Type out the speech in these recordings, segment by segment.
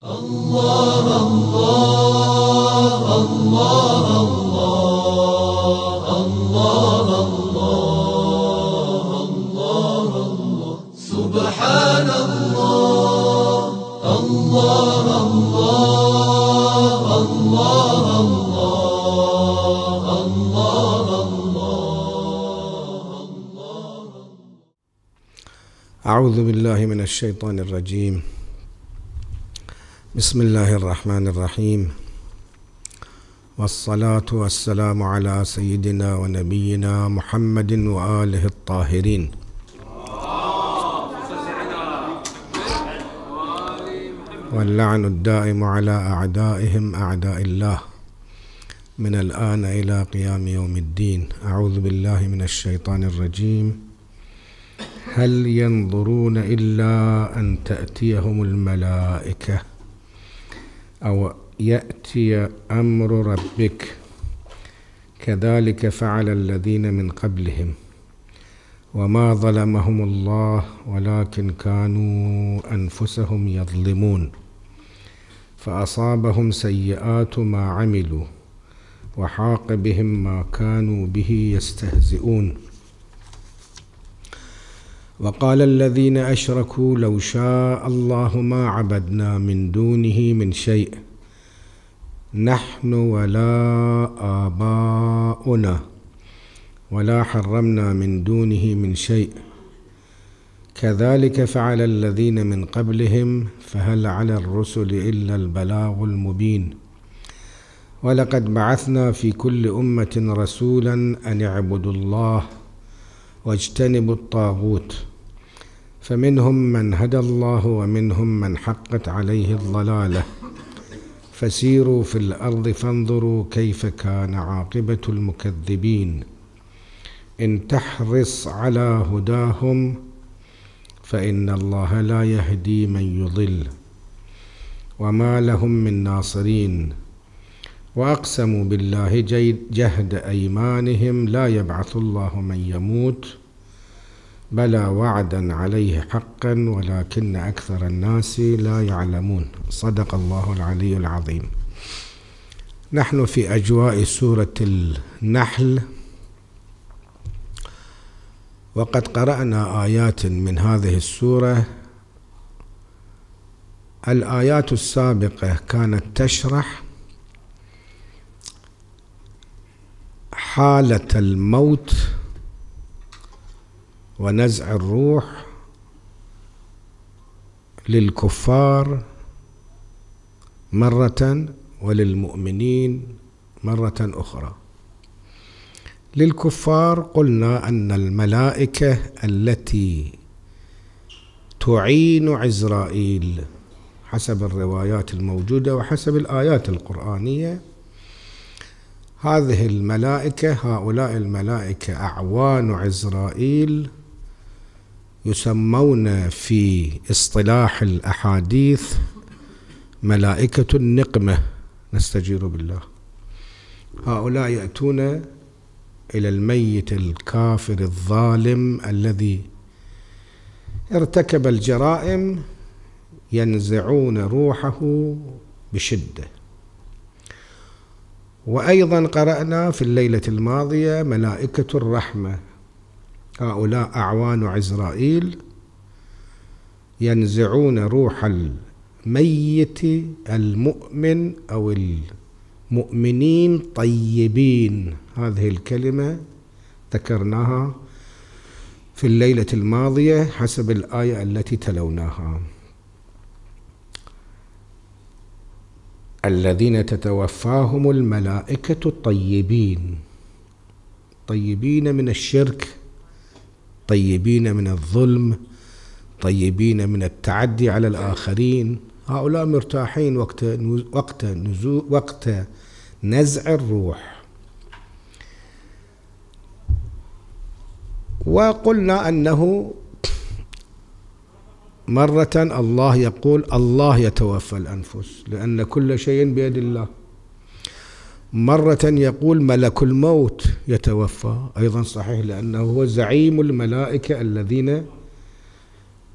الله الله الله الله الله الله الله سبحان الله الله الله الله الله الله أعوذ بالله من الشيطان الرجيم بسم الله الرحمن الرحيم والصلاة والسلام على سيدنا ونبينا محمد وآله الطاهرين واللعن الدائم على أعدائهم أعداء الله من الآن إلى قيام يوم الدين أعوذ بالله من الشيطان الرجيم هل ينظرون إلا أن تأتيهم الملائكة أو يأتي أمر ربك كذلك فعل الذين من قبلهم وما ظلمهم الله ولكن كانوا أنفسهم يظلمون فأصابهم سيئات ما عملوا وحاق بهم ما كانوا به يستهزئون وقال الذين اشركوا لو شاء الله ما عبدنا من دونه من شيء نحن ولا اباؤنا ولا حرمنا من دونه من شيء كذلك فعل الذين من قبلهم فهل على الرسل الا البلاغ المبين ولقد بعثنا في كل امه رسولا ان اعبدوا الله واجتنبوا الطاغوت فمنهم من هدى الله ومنهم من حقت عليه الضلاله فسيروا في الارض فانظروا كيف كان عاقبه المكذبين ان تحرص على هداهم فان الله لا يهدي من يضل وما لهم من ناصرين واقسموا بالله جهد ايمانهم لا يبعث الله من يموت بلى وعدا عليه حقا ولكن أكثر الناس لا يعلمون صدق الله العلي العظيم نحن في أجواء سورة النحل وقد قرأنا آيات من هذه السورة الآيات السابقة كانت تشرح حالة الموت ونزع الروح للكفار مرة وللمؤمنين مرة أخرى للكفار قلنا أن الملائكة التي تعين عزرائيل حسب الروايات الموجودة وحسب الآيات القرآنية هذه الملائكة هؤلاء الملائكة أعوان عزرائيل يسمون في اصطلاح الاحاديث ملائكه النقمه نستجير بالله هؤلاء ياتون الى الميت الكافر الظالم الذي ارتكب الجرائم ينزعون روحه بشده وايضا قرانا في الليله الماضيه ملائكه الرحمه هؤلاء أعوان عزرائيل ينزعون روح الميت المؤمن أو المؤمنين طيبين هذه الكلمة ذكرناها في الليلة الماضية حسب الآية التي تلوناها الذين تتوفاهم الملائكة الطيبين طيبين من الشرك طيبين من الظلم طيبين من التعدي على الآخرين هؤلاء مرتاحين وقت وقت نزو وقت نزع الروح وقلنا أنه مرة الله يقول الله يتوفى الأنفس لأن كل شيء بيد الله مرة يقول ملك الموت يتوفى أيضا صحيح لأنه هو زعيم الملائكة الذين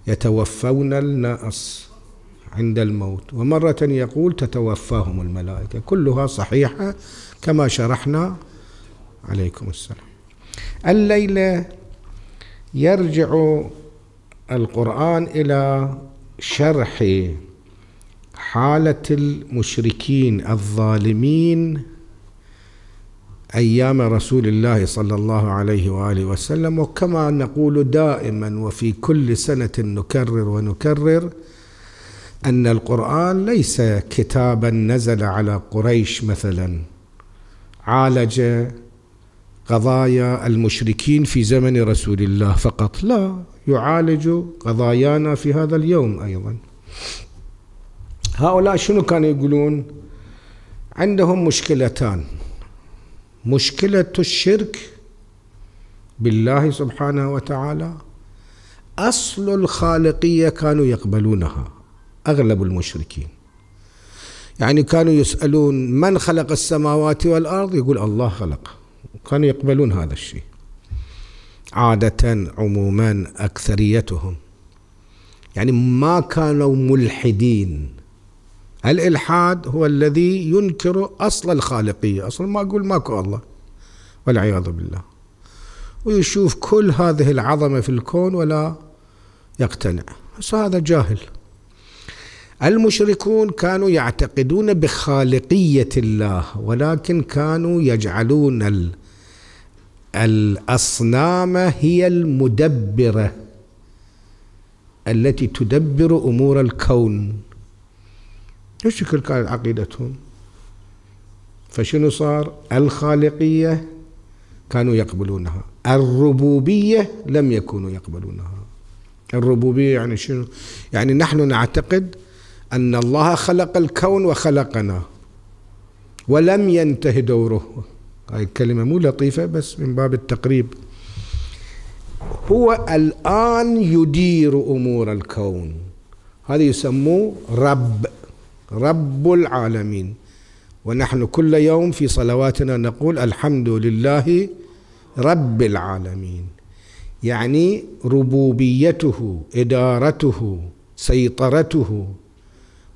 يتوفون الناس عند الموت ومرة يقول تتوفاهم الملائكة كلها صحيحة كما شرحنا عليكم السلام الليلة يرجع القرآن إلى شرح حالة المشركين الظالمين ايام رسول الله صلى الله عليه واله وسلم وكما نقول دائما وفي كل سنه نكرر ونكرر ان القران ليس كتابا نزل على قريش مثلا عالج قضايا المشركين في زمن رسول الله فقط لا يعالج قضايانا في هذا اليوم ايضا هؤلاء شنو كانوا يقولون عندهم مشكلتان مشكلة الشرك بالله سبحانه وتعالى أصل الخالقية كانوا يقبلونها أغلب المشركين يعني كانوا يسألون من خلق السماوات والأرض يقول الله خلق كانوا يقبلون هذا الشيء عادة عموما أكثريتهم يعني ما كانوا ملحدين الإلحاد هو الذي ينكر أصل الخالقية أصلا ما أقول ماكو الله والعياذ بالله ويشوف كل هذه العظمة في الكون ولا يقتنع بس هذا جاهل المشركون كانوا يعتقدون بخالقية الله ولكن كانوا يجعلون ال الأصنام هي المدبرة التي تدبر أمور الكون هالشكل كانت عقيدتهم فشنو صار الخالقية كانوا يقبلونها الربوبية لم يكونوا يقبلونها الربوبية يعني شنو يعني نحن نعتقد أن الله خلق الكون وخلقنا ولم ينتهي دوره هاي الكلمة مو لطيفة بس من باب التقريب هو الآن يدير أمور الكون هذا يسموه رب رب العالمين ونحن كل يوم في صلواتنا نقول الحمد لله رب العالمين يعني ربوبيته ادارته سيطرته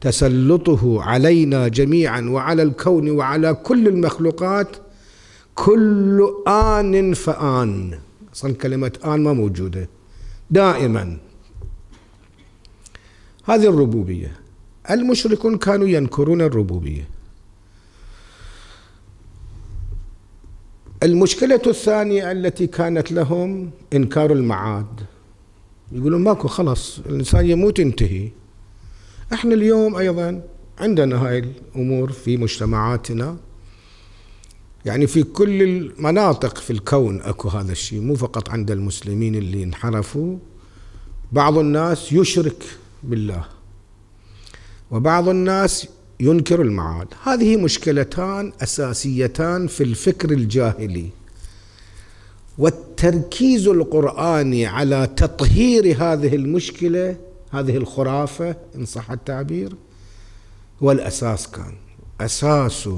تسلطه علينا جميعا وعلى الكون وعلى كل المخلوقات كل آن فآن أصلا كلمة آن ما موجودة دائما هذه الربوبية المشركون كانوا ينكرون الربوبية المشكلة الثانية التي كانت لهم إنكار المعاد يقولون ماكو خلاص الإنسان يموت ينتهي احنا اليوم أيضا عندنا هاي الأمور في مجتمعاتنا يعني في كل المناطق في الكون اكو هذا الشيء مو فقط عند المسلمين اللي انحرفوا بعض الناس يشرك بالله وبعض الناس ينكر المعاد هذه مشكلتان اساسيتان في الفكر الجاهلي والتركيز القراني على تطهير هذه المشكله هذه الخرافه ان صح التعبير هو الاساس كان اساس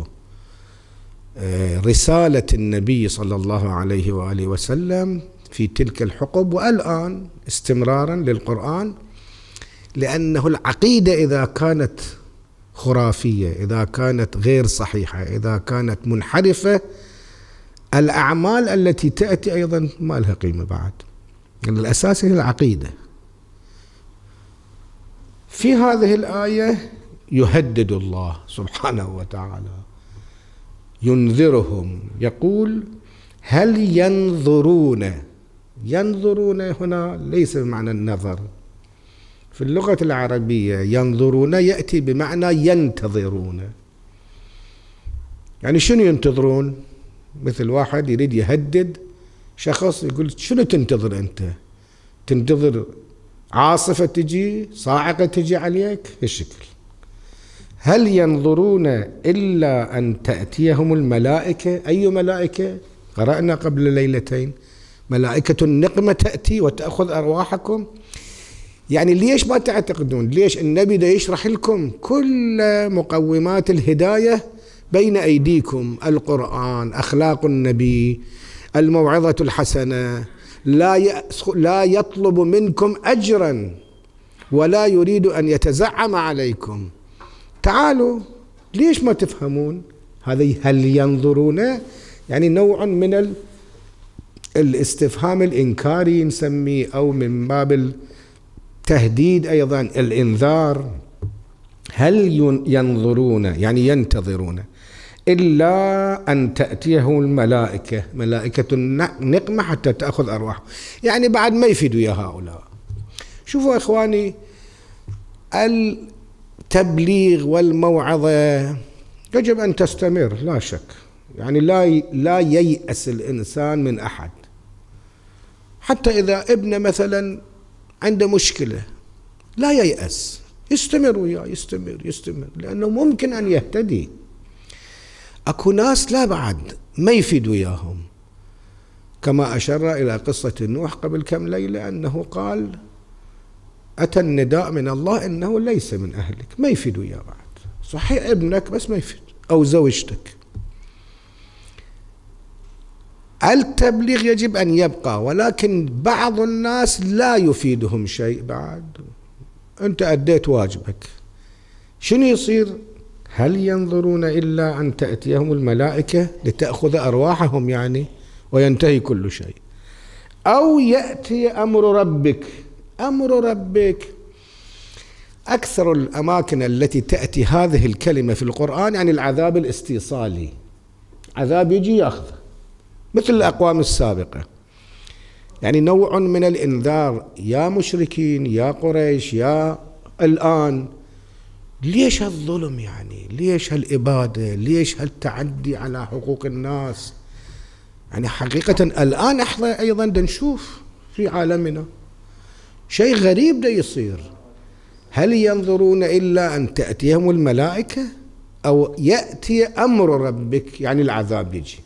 آه، رساله النبي صلى الله عليه واله وسلم في تلك الحقب والان استمرارا للقران لأنه العقيدة إذا كانت خرافية إذا كانت غير صحيحة إذا كانت منحرفة الأعمال التي تأتي أيضا ما لها قيمة بعد يعني الأساس هي العقيدة في هذه الآية يهدد الله سبحانه وتعالى ينذرهم يقول هل ينظرون ينظرون هنا ليس بمعنى النظر في اللغة العربية ينظرون يأتي بمعنى ينتظرون يعني شنو ينتظرون مثل واحد يريد يهدد شخص يقول شنو تنتظر أنت تنتظر عاصفة تجي صاعقة تجي عليك الشكل هل ينظرون إلا أن تأتيهم الملائكة أي ملائكة قرأنا قبل ليلتين ملائكة النقمة تأتي وتأخذ أرواحكم يعني ليش ما تعتقدون ليش النبي ده يشرح لكم كل مقومات الهداية بين أيديكم القرآن أخلاق النبي الموعظة الحسنة لا لا يطلب منكم أجرا ولا يريد أن يتزعم عليكم تعالوا ليش ما تفهمون هذا هل ينظرون يعني نوع من الاستفهام الإنكاري نسميه أو من باب تهديد ايضا الانذار هل ينظرون يعني ينتظرون الا ان تاتيه الملائكه ملائكه النقمه حتى تاخذ ارواحهم يعني بعد ما يفيدوا يا هؤلاء شوفوا اخواني التبليغ والموعظه يجب ان تستمر لا شك يعني لا لا ييأس الانسان من احد حتى اذا ابنه مثلا عنده مشكلة لا ييأس يستمر وياه يستمر يستمر لأنه ممكن أن يهتدي أكو ناس لا بعد ما يفيد وياهم كما أشر إلى قصة نوح قبل كم ليلة أنه قال أتى النداء من الله إنه ليس من أهلك ما يفيد وياه بعد صحيح ابنك بس ما يفيد أو زوجتك التبليغ يجب أن يبقى ولكن بعض الناس لا يفيدهم شيء بعد أنت أديت واجبك شنو يصير هل ينظرون إلا أن تأتيهم الملائكة لتأخذ أرواحهم يعني وينتهي كل شيء أو يأتي أمر ربك أمر ربك أكثر الأماكن التي تأتي هذه الكلمة في القرآن عن يعني العذاب الاستيصالي عذاب يجي ياخذك مثل الأقوام السابقة يعني نوع من الإنذار يا مشركين يا قريش يا الآن ليش هالظلم يعني ليش هالإبادة ليش هالتعدي على حقوق الناس يعني حقيقة الآن احنا أيضا نشوف في عالمنا شيء غريب ده يصير هل ينظرون إلا أن تأتيهم الملائكة أو يأتي أمر ربك يعني العذاب يجي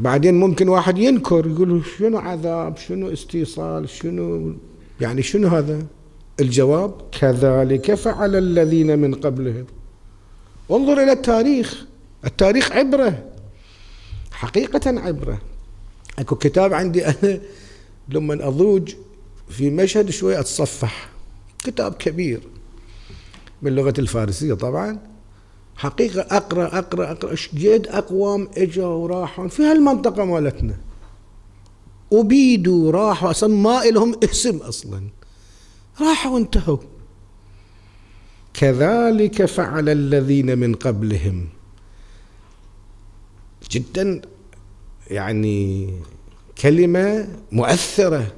بعدين ممكن واحد ينكر يقول شنو عذاب شنو استيصال شنو يعني شنو هذا الجواب كذلك فعل الذين من قبلهم انظر إلى التاريخ التاريخ عبرة حقيقة عبرة أكو كتاب عندي أنا لما أضوج في مشهد شوي أتصفح كتاب كبير باللغة الفارسية طبعا حقيقة أقرأ أقرأ أقرأ شجد أقوام إجوا وراحوا في هالمنطقة مالتنا أبيدوا راحوا أصلا ما إلهم اسم أصلا راحوا وانتهوا كذلك فعل الذين من قبلهم جدا يعني كلمة مؤثرة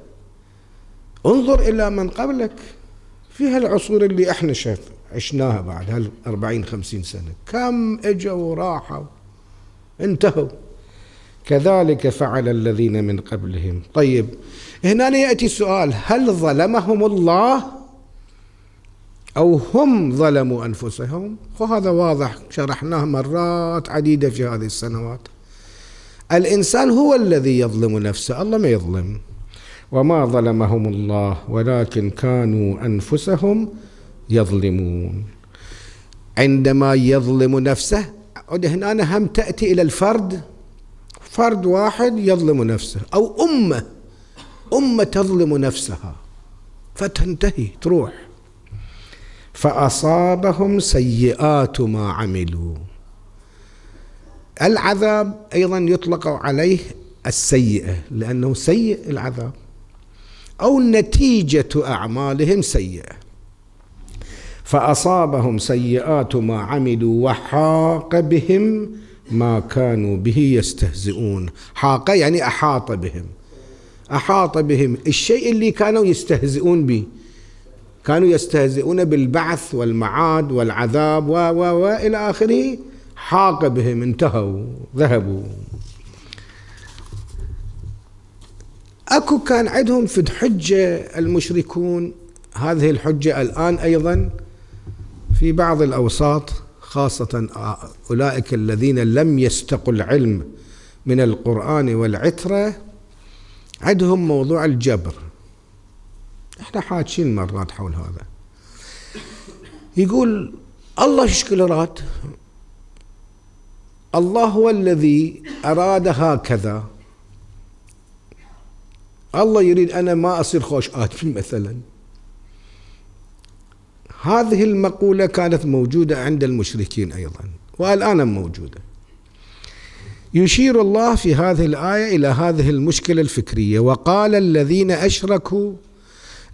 انظر إلى من قبلك في هالعصور اللي احنا شايفها عشناها بعد هال 40 50 سنة كم اجوا وراحوا انتهوا كذلك فعل الذين من قبلهم طيب هنا يأتي السؤال هل ظلمهم الله أو هم ظلموا أنفسهم وهذا واضح شرحناه مرات عديدة في هذه السنوات الإنسان هو الذي يظلم نفسه الله ما يظلم وما ظلمهم الله ولكن كانوا أنفسهم يظلمون عندما يظلم نفسه هنا هم تأتي إلى الفرد فرد واحد يظلم نفسه أو أمة أمة تظلم نفسها فتنتهي تروح فأصابهم سيئات ما عملوا العذاب أيضا يطلق عليه السيئة لأنه سيء العذاب أو نتيجة أعمالهم سيئة فأصابهم سيئات ما عملوا وحاق بهم ما كانوا به يستهزئون حاق يعني أحاط بهم أحاط بهم الشيء اللي كانوا يستهزئون به كانوا يستهزئون بالبعث والمعاد والعذاب و و إلى آخره حاق بهم انتهوا ذهبوا اكو كان عندهم في الحجه المشركون هذه الحجه الان ايضا في بعض الأوساط خاصة أولئك الذين لم يستقوا العلم من القرآن والعترة عندهم موضوع الجبر احنا حاجين مرات حول هذا يقول الله يشكل رات الله هو الذي أراد هكذا الله يريد أنا ما أصير خوش آدمي مثلاً هذه المقولة كانت موجودة عند المشركين أيضا والآن موجودة يشير الله في هذه الآية إلى هذه المشكلة الفكرية وقال الذين أشركوا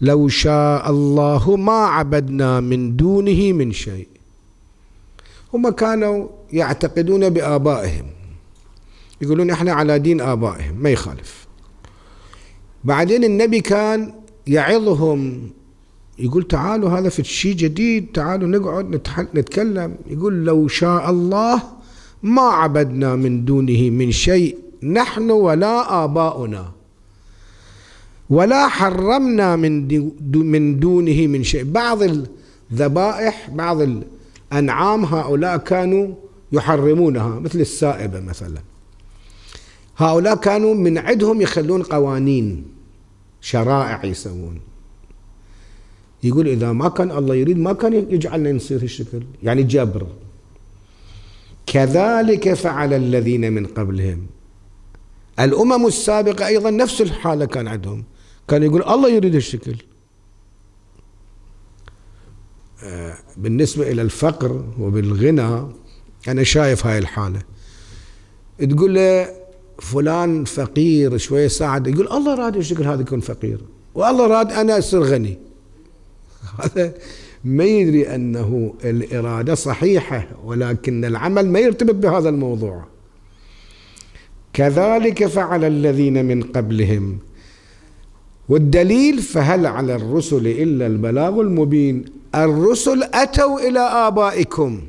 لو شاء الله ما عبدنا من دونه من شيء هم كانوا يعتقدون بآبائهم يقولون احنا على دين آبائهم ما يخالف بعدين النبي كان يعظهم يقول تعالوا هذا في شيء جديد تعالوا نقعد نتكلم يقول لو شاء الله ما عبدنا من دونه من شيء نحن ولا آباؤنا ولا حرمنا من من دونه من شيء بعض الذبائح بعض الأنعام هؤلاء كانوا يحرمونها مثل السائبة مثلا هؤلاء كانوا من عندهم يخلون قوانين شرائع يسوون يقول إذا ما كان الله يريد ما كان يجعلنا نصير هالشكل يعني جبر كذلك فعل الذين من قبلهم الأمم السابقة أيضا نفس الحالة كان عندهم كان يقول الله يريد الشكل آه، بالنسبة إلى الفقر وبالغنى أنا شايف هاي الحالة تقول له فلان فقير شوية ساعد يقول الله راد الشكل هذا يكون فقير والله راد أنا أصير غني هذا ما يدري أنه الإرادة صحيحة ولكن العمل ما يرتبط بهذا الموضوع كذلك فعل الذين من قبلهم والدليل فهل على الرسل إلا البلاغ المبين الرسل أتوا إلى آبائكم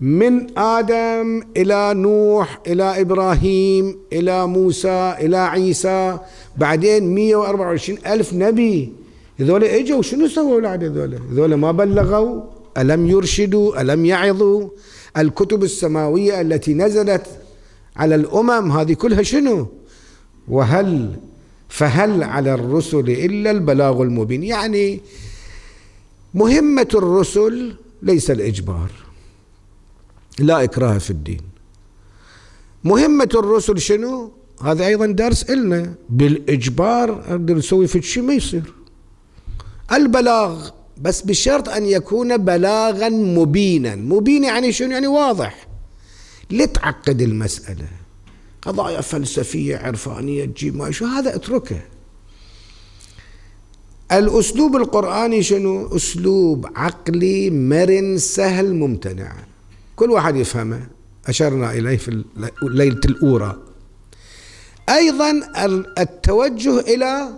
من آدم إلى نوح إلى إبراهيم إلى موسى إلى عيسى بعدين 124 ألف نبي هذول اجوا شنو سووا بعد هذول؟ هذول ما بلغوا الم يرشدوا الم يعظوا الكتب السماويه التي نزلت على الامم هذه كلها شنو؟ وهل فهل على الرسل الا البلاغ المبين يعني مهمه الرسل ليس الاجبار لا اكراه في الدين مهمه الرسل شنو؟ هذا ايضا درس النا بالاجبار نسوي في شيء ما يصير البلاغ بس بشرط أن يكون بلاغا مبينا مبين يعني شنو يعني واضح لتعقد تعقد المسألة قضايا فلسفية عرفانية تجيب ما شو هذا اتركه الأسلوب القرآني شنو أسلوب عقلي مرن سهل ممتنع كل واحد يفهمه أشرنا إليه في ليلة الأورى أيضا التوجه إلى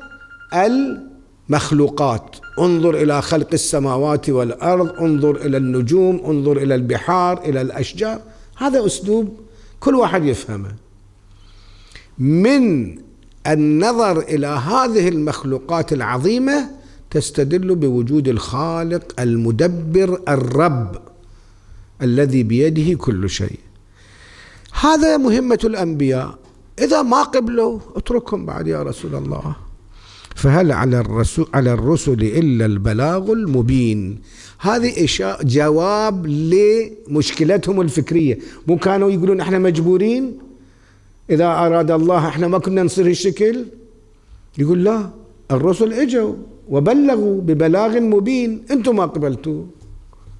ال مخلوقات انظر الى خلق السماوات والارض انظر الى النجوم انظر الى البحار الى الاشجار هذا اسلوب كل واحد يفهمه من النظر الى هذه المخلوقات العظيمه تستدل بوجود الخالق المدبر الرب الذي بيده كل شيء هذا مهمه الانبياء اذا ما قبلوا اتركهم بعد يا رسول الله فهل على الرسول على الرسل الا البلاغ المبين هذه إشاء جواب لمشكلتهم الفكريه مو كانوا يقولون احنا مجبورين اذا اراد الله احنا ما كنا نصير الشكل يقول لا الرسل اجوا وبلغوا ببلاغ مبين انتم ما قبلتوه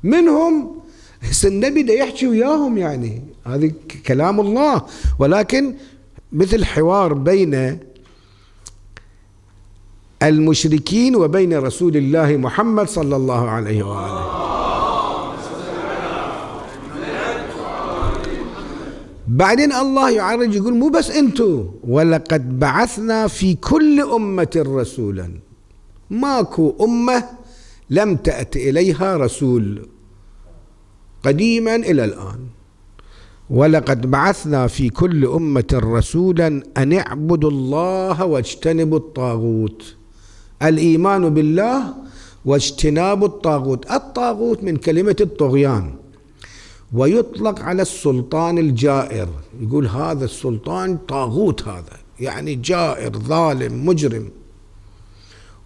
منهم هسه النبي ده يحكي وياهم يعني هذا كلام الله ولكن مثل حوار بين المشركين وبين رسول الله محمد صلى الله عليه وآله بعدين الله يعرج يقول مو بس انتو ولقد بعثنا في كل أمة رسولا ماكو أمة لم تأت إليها رسول قديما إلى الآن ولقد بعثنا في كل أمة رسولا أن اعبدوا الله واجتنبوا الطاغوت الإيمان بالله واجتناب الطاغوت الطاغوت من كلمة الطغيان ويطلق على السلطان الجائر يقول هذا السلطان طاغوت هذا يعني جائر ظالم مجرم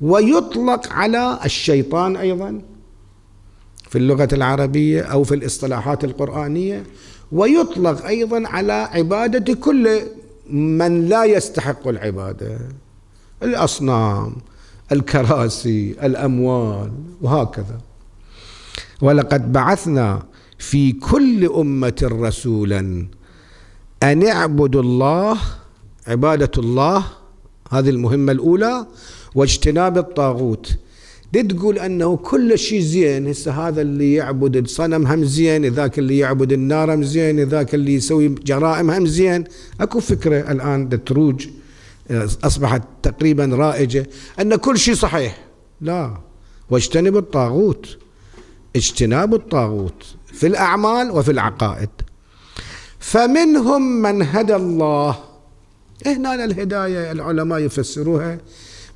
ويطلق على الشيطان ايضا في اللغه العربيه او في الاصطلاحات القرانيه ويطلق ايضا على عباده كل من لا يستحق العباده الاصنام الكراسي الاموال وهكذا ولقد بعثنا في كل امه رسولا ان اعبدوا الله عباده الله هذه المهمه الاولى واجتناب الطاغوت دي تقول انه كل شيء زين هسه هذا اللي يعبد الصنم هم زين ذاك اللي يعبد النار هم زين ذاك اللي يسوي جرائم هم زين اكو فكره الان تروج أصبحت تقريبا رائجة أن كل شيء صحيح لا واجتنبوا الطاغوت اجتناب الطاغوت في الأعمال وفي العقائد فمنهم من هدى الله هنا الهداية العلماء يفسروها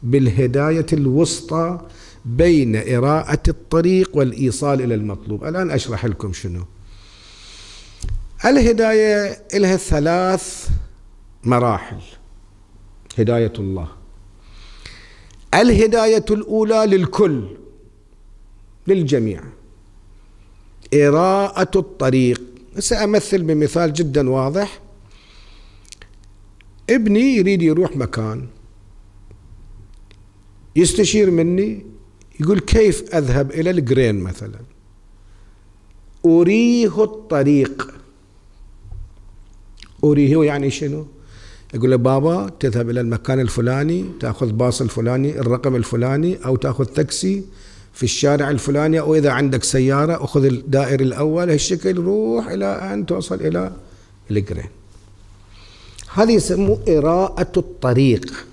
بالهداية الوسطى بين إراءة الطريق والإيصال إلى المطلوب الآن أشرح لكم شنو الهداية لها ثلاث مراحل هداية الله الهداية الأولى للكل للجميع إراءة الطريق سأمثل بمثال جدا واضح ابني يريد يروح مكان يستشير مني يقول كيف أذهب إلى الجرين مثلا أريه الطريق أريه يعني شنو يقول له بابا تذهب إلى المكان الفلاني تأخذ باص الفلاني الرقم الفلاني أو تأخذ تاكسي في الشارع الفلاني أو إذا عندك سيارة أخذ الدائري الأول هالشكل روح إلى أن توصل إلى الجرين هذه يسموه إراءة الطريق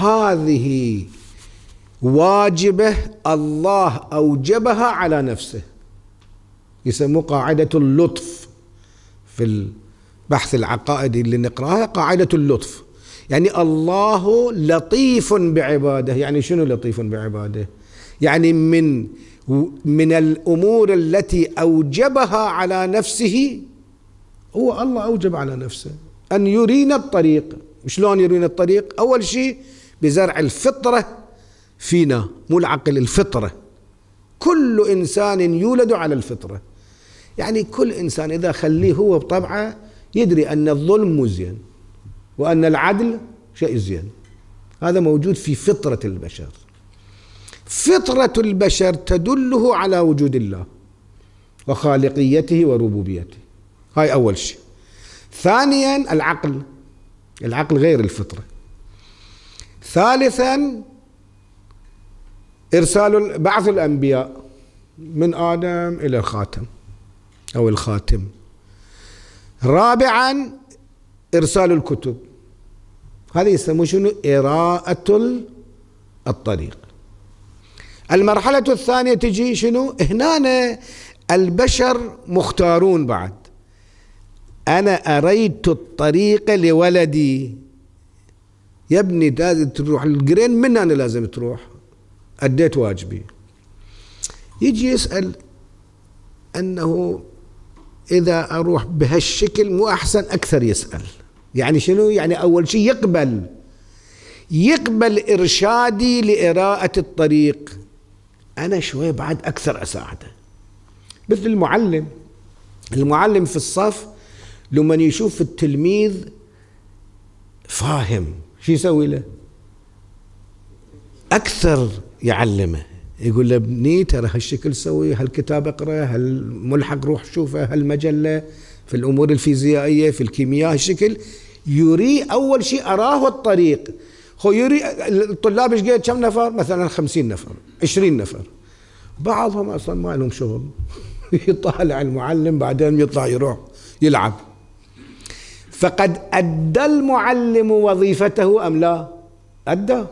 هذه واجبة الله أوجبها على نفسه يسموه قاعدة اللطف في البحث العقائدي اللي نقراها قاعدة اللطف يعني الله لطيف بعباده يعني شنو لطيف بعباده يعني من من الأمور التي أوجبها على نفسه هو الله أوجب على نفسه أن يرينا الطريق شلون يرينا الطريق أول شيء بزرع الفطرة فينا مو العقل الفطرة كل إنسان يولد على الفطرة يعني كل إنسان إذا خليه هو بطبعه يدري أن الظلم مزين وأن العدل شيء زين هذا موجود في فطرة البشر فطرة البشر تدله على وجود الله وخالقيته وربوبيته هاي أول شيء ثانيا العقل العقل غير الفطرة ثالثا إرسال بعث الأنبياء من آدم إلى الخاتم أو الخاتم رابعا إرسال الكتب هذا يسموه شنو إراءة الطريق المرحلة الثانية تجي شنو هنا البشر مختارون بعد أنا أريت الطريق لولدي يا ابني لازم تروح الجرين من أنا لازم تروح أديت واجبي يجي يسأل أنه إذا أروح بهالشكل مو أحسن أكثر يسأل يعني شنو يعني أول شيء يقبل يقبل إرشادي لإراءة الطريق أنا شوي بعد أكثر أساعده مثل المعلم المعلم في الصف لما يشوف التلميذ فاهم شو يسوي له أكثر يعلمه يقول له ابني ترى هالشكل سوي هالكتاب اقراه هالملحق روح شوفه هالمجله في الامور الفيزيائيه في الكيمياء هالشكل يري اول شيء اراه الطريق هو يري الطلاب ايش قد كم نفر مثلا خمسين نفر عشرين نفر بعضهم اصلا ما لهم شغل يطالع المعلم بعدين يطلع يروح يلعب فقد ادى المعلم وظيفته ام لا؟ ادى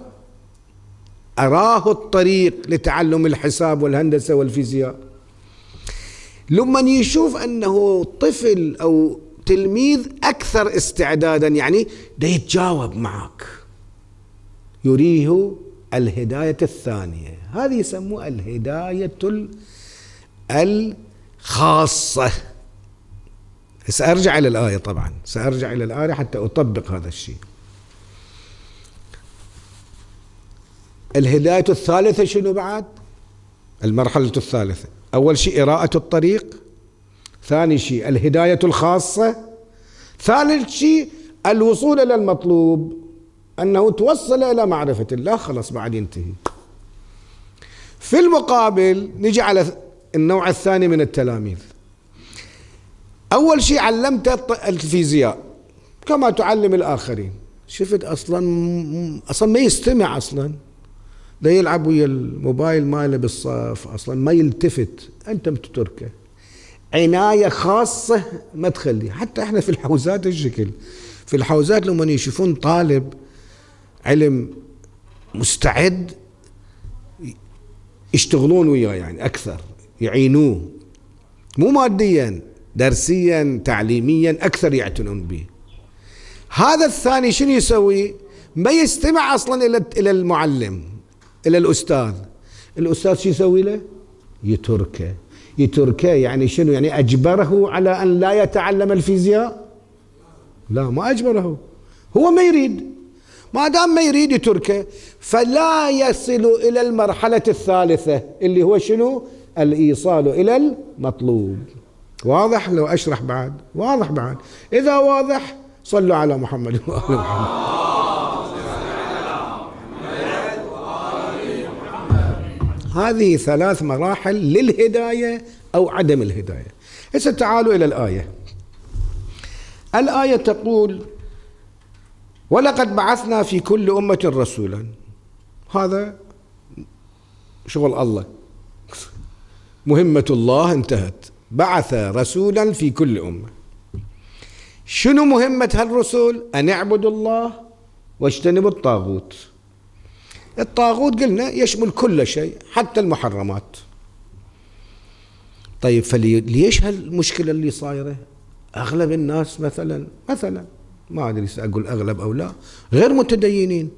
أراه الطريق لتعلم الحساب والهندسة والفيزياء لما يشوف أنه طفل أو تلميذ أكثر استعدادا يعني ده يتجاوب معك يريه الهداية الثانية هذه يسموها الهداية الخاصة سأرجع إلى الآية طبعا سأرجع إلى الآية حتى أطبق هذا الشيء الهداية الثالثة شنو بعد المرحلة الثالثة أول شيء إراءة الطريق ثاني شيء الهداية الخاصة ثالث شيء الوصول إلى المطلوب أنه توصل إلى معرفة الله خلاص بعد ينتهي في المقابل نجي على النوع الثاني من التلاميذ أول شيء علمته الفيزياء كما تعلم الآخرين شفت أصلا أصلا ما يستمع أصلا ده يلعب ويا الموبايل ماله بالصف اصلا ما يلتفت انت بتتركه عنايه خاصه ما تخليه حتى احنا في الحوزات الشكل في الحوزات لما يشوفون طالب علم مستعد يشتغلون وياه يعني اكثر يعينوه مو ماديا درسيا تعليميا اكثر يعتنون به هذا الثاني شنو يسوي ما يستمع اصلا الى الى المعلم إلى الأستاذ الأستاذ شو يسوي له يتركه يتركه يعني شنو يعني أجبره على أن لا يتعلم الفيزياء لا ما أجبره هو ما يريد ما دام ما يريد يتركه فلا يصل إلى المرحلة الثالثة اللي هو شنو الإيصال إلى المطلوب واضح لو أشرح بعد واضح بعد إذا واضح صلوا على محمد وعلى محمد هذه ثلاث مراحل للهداية أو عدم الهداية هسه تعالوا إلى الآية الآية تقول ولقد بعثنا في كل أمة رسولا هذا شغل الله مهمة الله انتهت بعث رسولا في كل أمة شنو مهمة هالرسول؟ أن اعبدوا الله واجتنبوا الطاغوت الطاغوت قلنا يشمل كل شيء حتى المحرمات طيب فليش هالمشكلة اللي صايرة أغلب الناس مثلا مثلا ما أدري سأقول أغلب أو لا غير متدينين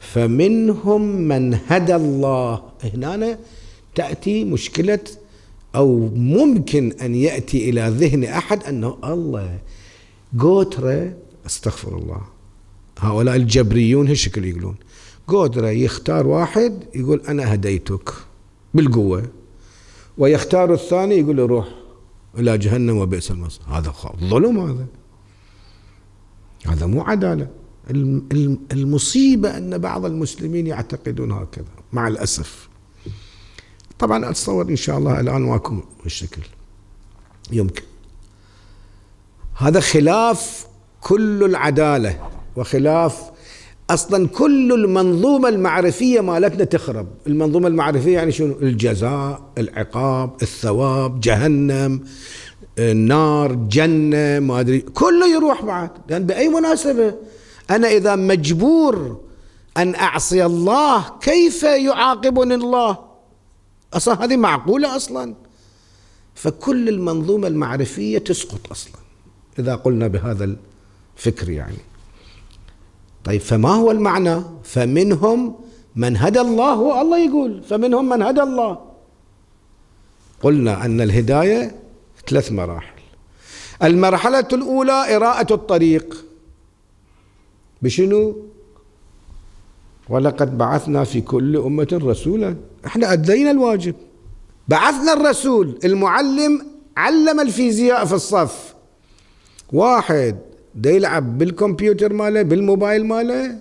فمنهم من هدى الله هنا تأتي مشكلة أو ممكن أن يأتي إلى ذهن أحد أنه الله قوتره استغفر الله هؤلاء الجبريون هالشكل يقولون قدرة يختار واحد يقول أنا هديتك بالقوة ويختار الثاني يقول له روح إلى جهنم وبئس المصير هذا ظلم هذا هذا مو عدالة المصيبة أن بعض المسلمين يعتقدون هكذا مع الأسف طبعا أتصور إن شاء الله الآن واكم الشكل يمكن هذا خلاف كل العدالة وخلاف اصلا كل المنظومه المعرفيه مالتنا تخرب، المنظومه المعرفيه يعني شنو؟ الجزاء، العقاب، الثواب، جهنم، النار، جنه، ما ادري، كله يروح بعد، لان يعني باي مناسبه انا اذا مجبور ان اعصي الله كيف يعاقبني الله؟ اصلا هذه معقوله اصلا؟ فكل المنظومه المعرفيه تسقط اصلا اذا قلنا بهذا الفكر يعني. طيب فما هو المعنى فمنهم من هدى الله الله يقول فمنهم من هدى الله قلنا أن الهداية ثلاث مراحل المرحلة الأولى إراءة الطريق بشنو ولقد بعثنا في كل أمة رسولا احنا أدينا الواجب بعثنا الرسول المعلم علم الفيزياء في الصف واحد ده يلعب بالكمبيوتر ماله بالموبايل ماله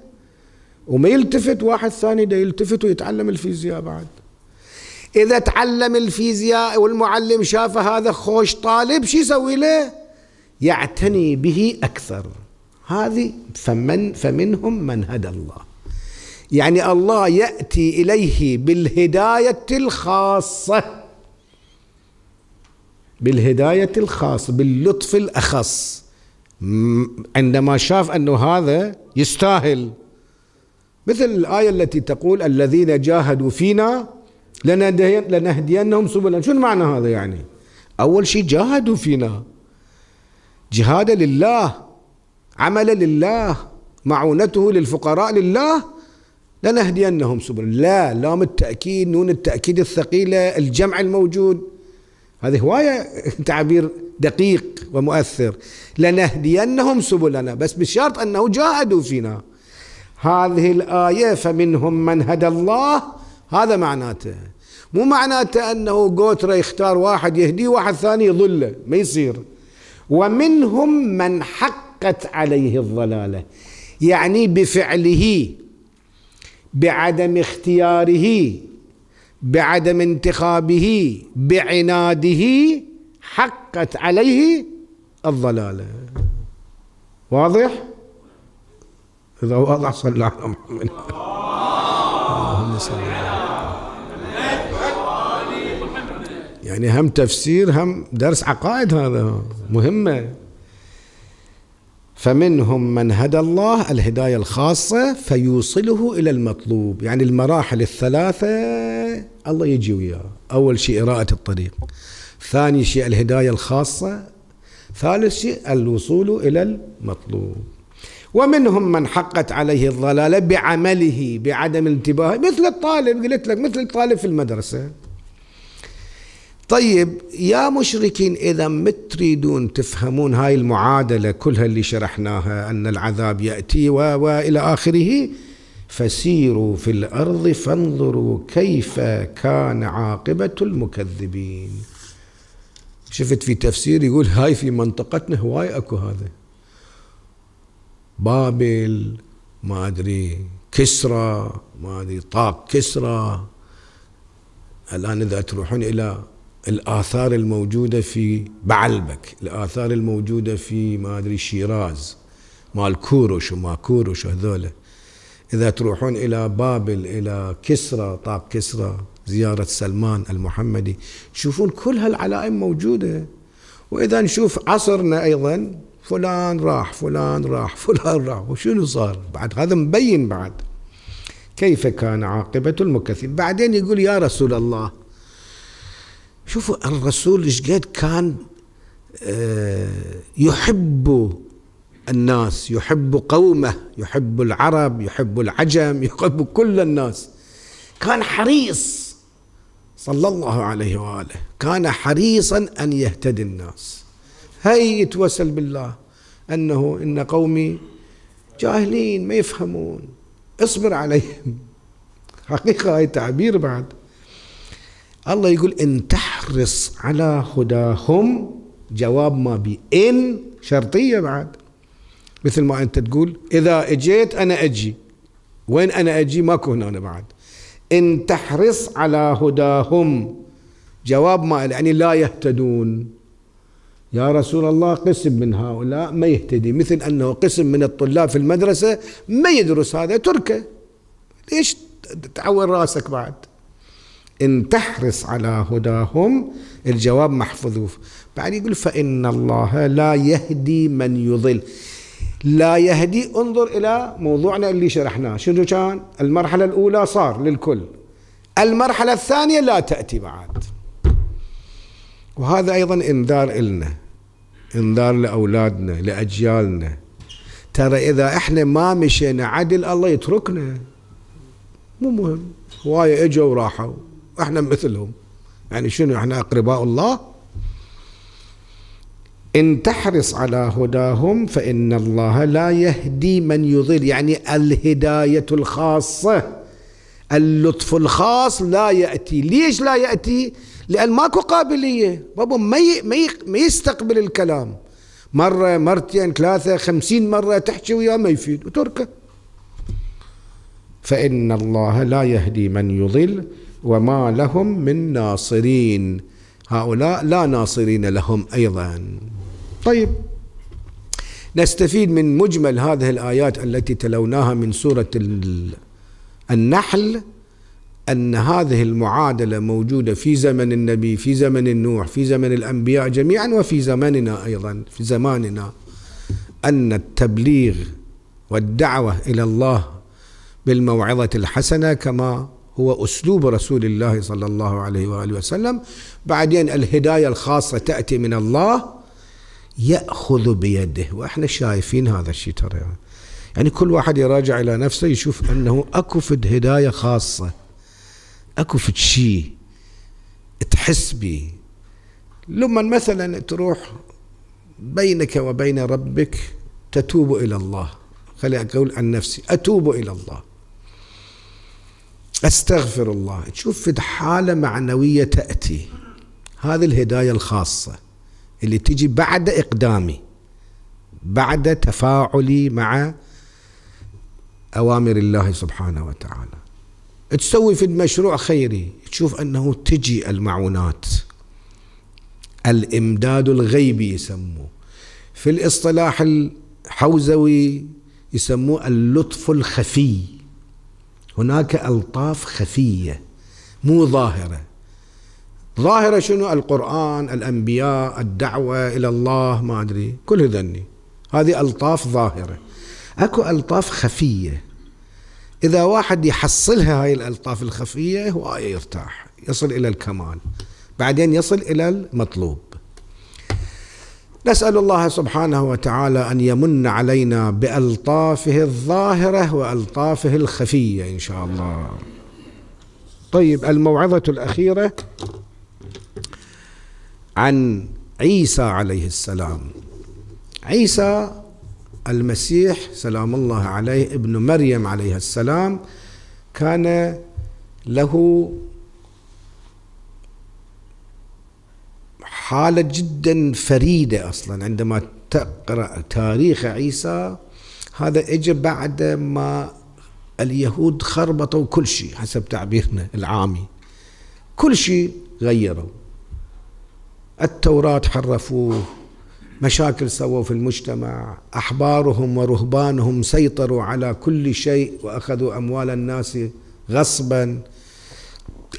وما يلتفت واحد ثاني ده يلتفت ويتعلم الفيزياء بعد اذا تعلم الفيزياء والمعلم شاف هذا خوش طالب شو يسوي له يعتني به اكثر هذه فمن فمنهم من هدى الله يعني الله ياتي اليه بالهدايه الخاصه بالهدايه الخاصه باللطف الاخص عندما شاف أنه هذا يستاهل مثل الآية التي تقول الذين جاهدوا فينا لنهدينهم سبلنا شو المعنى هذا يعني أول شيء جاهدوا فينا جهاد لله عمل لله معونته للفقراء لله لنهدينهم سبلنا لا لام التأكيد نون التأكيد الثقيلة الجمع الموجود هذه هواية تعبير دقيق ومؤثر لنهدينهم سبلنا بس بشرط أنه جاهدوا فينا هذه الآية فمنهم من هدى الله هذا معناته مو معناته أنه قوتره يختار واحد يهديه واحد ثاني يضله ما يصير ومنهم من حقت عليه الضلالة يعني بفعله بعدم اختياره بعدم انتخابه بعناده حقت عليه الضلاله واضح؟ اذا واضح صلى على محمد اللهم صل يعني هم تفسير هم درس عقائد هذا مهمه فمنهم من هدى الله الهدايه الخاصه فيوصله الى المطلوب يعني المراحل الثلاثه الله يجي وياه أول شيء إراءة الطريق ثاني شيء الهداية الخاصة ثالث شيء الوصول إلى المطلوب ومنهم من حقت عليه الضلالة بعمله بعدم الانتباه مثل الطالب قلت لك مثل الطالب في المدرسة طيب يا مشركين إذا ما تريدون تفهمون هاي المعادلة كلها اللي شرحناها أن العذاب يأتي وإلى آخره فسيروا في الارض فانظروا كيف كان عاقبه المكذبين شفت في تفسير يقول هاي في منطقتنا هواي اكو هذا بابل ما ادري كسرى ما ادري طاق كسرى الان اذا تروحون الى الآثار الموجودة في بعلبك الآثار الموجودة في ما أدري شيراز مال كوروش وما كوروش هذولا إذا تروحون إلى بابل إلى كسرى طاق كسرى زيارة سلمان المحمدي تشوفون كل هالعلائم موجودة وإذا نشوف عصرنا أيضا فلان راح فلان راح فلان راح وشنو صار بعد هذا مبين بعد كيف كان عاقبة المكذبين بعدين يقول يا رسول الله شوفوا الرسول ايش قد كان آه، يحب الناس يحب قومه يحب العرب يحب العجم يحب كل الناس كان حريص صلى الله عليه واله كان حريصا ان يهتدي الناس هي يتوسل بالله انه ان قومي جاهلين ما يفهمون اصبر عليهم حقيقه هاي تعبير بعد الله يقول ان تحرص على هداهم جواب ما بي ان شرطيه بعد مثل ما انت تقول اذا اجيت انا اجي وين انا اجي ماكو هنا بعد ان تحرص على هداهم جواب ما يعني لا يهتدون يا رسول الله قسم من هؤلاء ما يهتدي مثل انه قسم من الطلاب في المدرسه ما يدرس هذا تركه ليش تعور راسك بعد ان تحرص على هداهم الجواب محفوظ بعد يقول فان الله لا يهدي من يضل لا يهدي انظر إلى موضوعنا اللي شرحناه شنو كان المرحلة الأولى صار للكل المرحلة الثانية لا تأتي بعد وهذا أيضا إنذار إلنا إنذار لأولادنا لأجيالنا ترى إذا إحنا ما مشينا عدل الله يتركنا مو مهم هواية إجوا وراحوا إحنا مثلهم يعني شنو إحنا أقرباء الله إن تحرص على هداهم فإن الله لا يهدي من يضل يعني الهداية الخاصة اللطف الخاص لا يأتي ليش لا يأتي لأن ماكو قابلية بابا ما, ما يستقبل الكلام مرة مرتين ثلاثة خمسين مرة تحكي وياه ما يفيد وتركه فإن الله لا يهدي من يضل وما لهم من ناصرين هؤلاء لا ناصرين لهم أيضا طيب نستفيد من مجمل هذه الآيات التي تلوناها من سورة النحل أن هذه المعادلة موجودة في زمن النبي في زمن نوح في زمن الأنبياء جميعا وفي زمننا أيضا في زماننا أن التبليغ والدعوة إلى الله بالموعظة الحسنة كما هو أسلوب رسول الله صلى الله عليه وآله وسلم بعدين الهداية الخاصة تأتي من الله يأخذ بيده وإحنا شايفين هذا الشيء ترى يعني كل واحد يراجع إلى نفسه يشوف أنه أكو فد هداية خاصة أكو فد شيء تحس به لما مثلا تروح بينك وبين ربك تتوب إلى الله خلي أقول عن نفسي أتوب إلى الله أستغفر الله تشوف فد حالة معنوية تأتي هذه الهداية الخاصة اللي تجي بعد إقدامي بعد تفاعلي مع أوامر الله سبحانه وتعالى تسوي في المشروع خيري تشوف أنه تجي المعونات الإمداد الغيبي يسموه في الاصطلاح الحوزوي يسموه اللطف الخفي هناك ألطاف خفية مو ظاهرة ظاهرة شنو القرآن الأنبياء الدعوة إلى الله ما أدري كل ذني هذه ألطاف ظاهرة أكو ألطاف خفية إذا واحد يحصلها هاي الألطاف الخفية هو يرتاح يصل إلى الكمال بعدين يصل إلى المطلوب نسأل الله سبحانه وتعالى أن يمن علينا بألطافه الظاهرة وألطافه الخفية إن شاء الله طيب الموعظة الأخيرة عن عيسى عليه السلام عيسى المسيح سلام الله عليه ابن مريم عليه السلام كان له حالة جدا فريدة أصلا عندما تقرأ تاريخ عيسى هذا إجا بعد ما اليهود خربطوا كل شيء حسب تعبيرنا العامي كل شيء غيروا التوراة حرفوه مشاكل سووا في المجتمع أحبارهم ورهبانهم سيطروا على كل شيء وأخذوا أموال الناس غصبا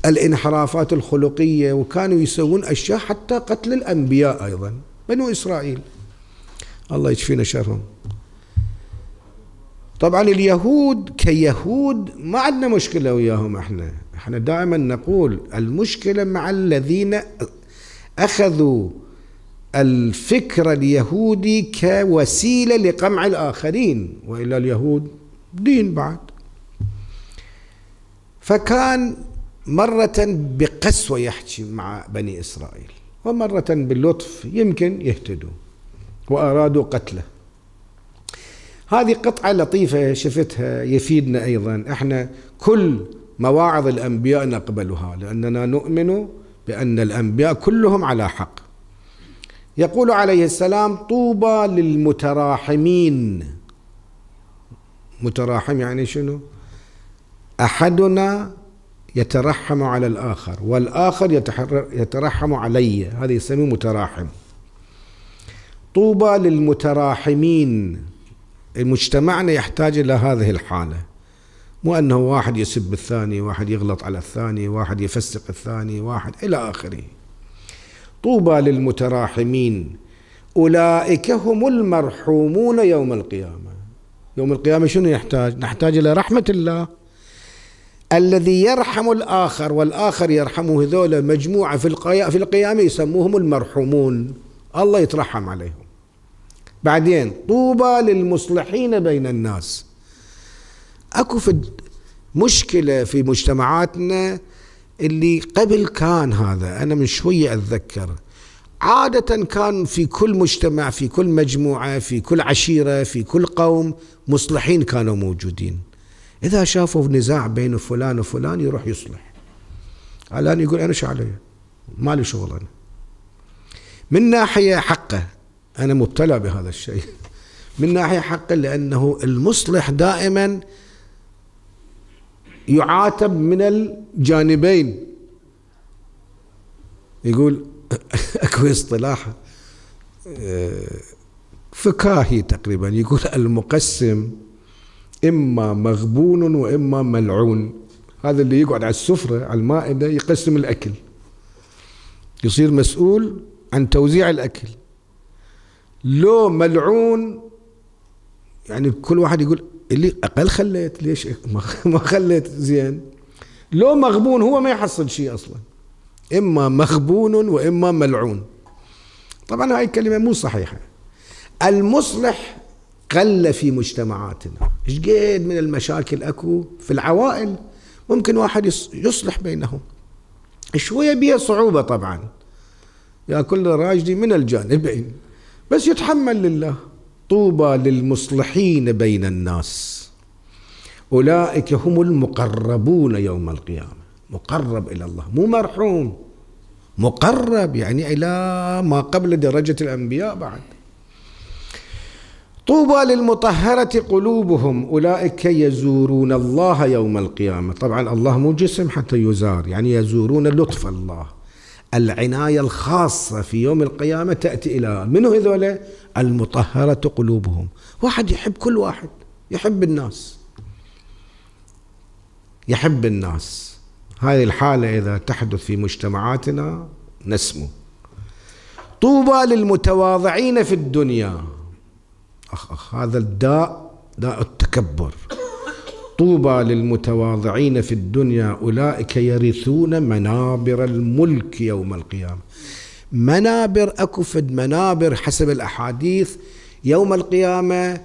الانحرافات الخلقية وكانوا يسوون أشياء حتى قتل الأنبياء أيضا بنو إسرائيل الله يشفينا شرهم طبعا اليهود كيهود ما عندنا مشكلة وياهم احنا احنا دائما نقول المشكلة مع الذين أخذوا الفكر اليهودي كوسيلة لقمع الآخرين وإلا اليهود دين بعد فكان مرة بقسوة يحكي مع بني إسرائيل ومرة باللطف يمكن يهتدوا وأرادوا قتله هذه قطعة لطيفة شفتها يفيدنا أيضا احنا كل مواعظ الأنبياء نقبلها لأننا نؤمن بأن الأنبياء كلهم على حق يقول عليه السلام طوبى للمتراحمين متراحم يعني شنو أحدنا يترحم على الآخر والآخر يترحم علي هذا يسميه متراحم طوبى للمتراحمين مجتمعنا يحتاج إلى هذه الحالة مو أنه واحد يسب الثاني واحد يغلط على الثاني واحد يفسق الثاني واحد إلى آخره طوبى للمتراحمين أولئك هم المرحومون يوم القيامة يوم القيامة شنو يحتاج نحتاج إلى رحمة الله الذي يرحم الآخر والآخر يرحمه ذولا مجموعة في في القيامة يسموهم المرحومون الله يترحم عليهم بعدين طوبى للمصلحين بين الناس اكو في مشكله في مجتمعاتنا اللي قبل كان هذا انا من شويه اتذكر عادة كان في كل مجتمع في كل مجموعة في كل عشيرة في كل قوم مصلحين كانوا موجودين إذا شافوا نزاع بين فلان وفلان يروح يصلح الآن يقول أنا شو علي ما لي شغل أنا من ناحية حقه أنا مبتلى بهذا الشيء من ناحية حقه لأنه المصلح دائما يعاتب من الجانبين يقول اكو اصطلاح آه، فكاهي تقريبا يقول المقسم اما مغبون واما ملعون هذا اللي يقعد على السفره على المائده يقسم الاكل يصير مسؤول عن توزيع الاكل لو ملعون يعني كل واحد يقول اللي اقل خليت ليش ما خليت زين لو مغبون هو ما يحصل شيء اصلا اما مغبون واما ملعون طبعا هاي الكلمه مو صحيحه المصلح قل في مجتمعاتنا ايش قد من المشاكل اكو في العوائل ممكن واحد يصلح بينهم شويه بيها صعوبه طبعا يا كل راجدي من الجانبين بس يتحمل لله طوبى للمصلحين بين الناس أولئك هم المقربون يوم القيامة مقرب إلى الله مو مرحوم مقرب يعني إلى ما قبل درجة الأنبياء بعد طوبى للمطهرة قلوبهم أولئك يزورون الله يوم القيامة طبعا الله مو جسم حتى يزار يعني يزورون لطف الله العناية الخاصة في يوم القيامة تأتي إلى من هذول المطهرة قلوبهم واحد يحب كل واحد يحب الناس يحب الناس هذه الحالة إذا تحدث في مجتمعاتنا نسمو طوبى للمتواضعين في الدنيا أخ أخ هذا الداء داء التكبر طوبى للمتواضعين في الدنيا أولئك يرثون منابر الملك يوم القيامة منابر أكفد منابر حسب الأحاديث يوم القيامة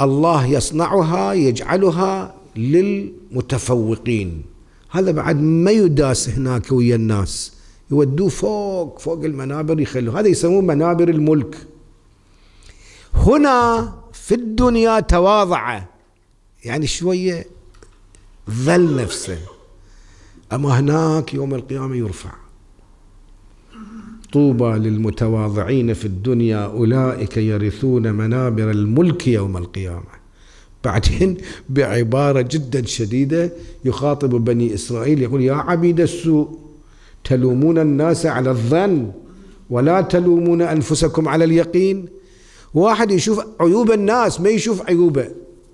الله يصنعها يجعلها للمتفوقين هذا بعد ما يداس هناك ويا الناس يودوه فوق فوق المنابر يخلوه هذا يسموه منابر الملك هنا في الدنيا تواضع يعني شوية ذل نفسه أما هناك يوم القيامة يرفع طوبى للمتواضعين في الدنيا أولئك يرثون منابر الملك يوم القيامة بعدين بعبارة جدا شديدة يخاطب بني إسرائيل يقول يا عبيد السوء تلومون الناس على الظن ولا تلومون أنفسكم على اليقين واحد يشوف عيوب الناس ما يشوف عيوبه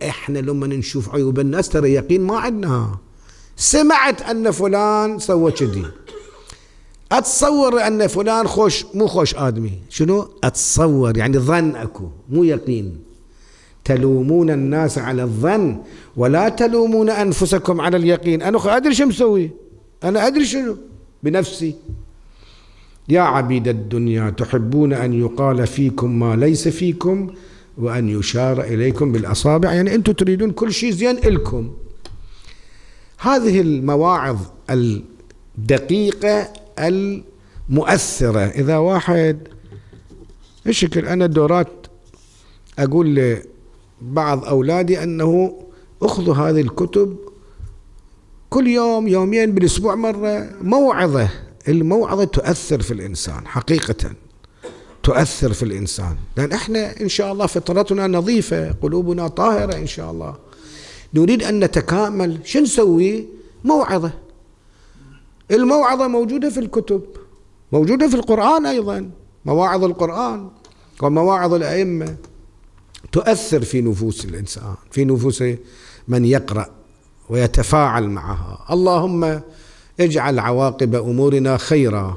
احنا لما نشوف عيوب الناس ترى يقين ما عندنا سمعت ان فلان سوى كذي اتصور ان فلان خوش مو خوش ادمي شنو اتصور يعني ظن اكو مو يقين تلومون الناس على الظن ولا تلومون انفسكم على اليقين انا ادري شو مسوي انا ادري شنو بنفسي يا عبيد الدنيا تحبون ان يقال فيكم ما ليس فيكم وأن يشار إليكم بالأصابع يعني أنتم تريدون كل شيء زين إلكم هذه المواعظ الدقيقة المؤثرة إذا واحد الشكل أنا الدورات أقول لبعض أولادي أنه أخذوا هذه الكتب كل يوم يومين بالأسبوع مرة موعظة الموعظة تؤثر في الإنسان حقيقة تؤثر في الإنسان لأن إحنا إن شاء الله فطرتنا نظيفة قلوبنا طاهرة إن شاء الله نريد أن نتكامل شو نسوي موعظة الموعظة موجودة في الكتب موجودة في القرآن أيضا مواعظ القرآن ومواعظ الأئمة تؤثر في نفوس الإنسان في نفوس من يقرأ ويتفاعل معها اللهم اجعل عواقب أمورنا خيرا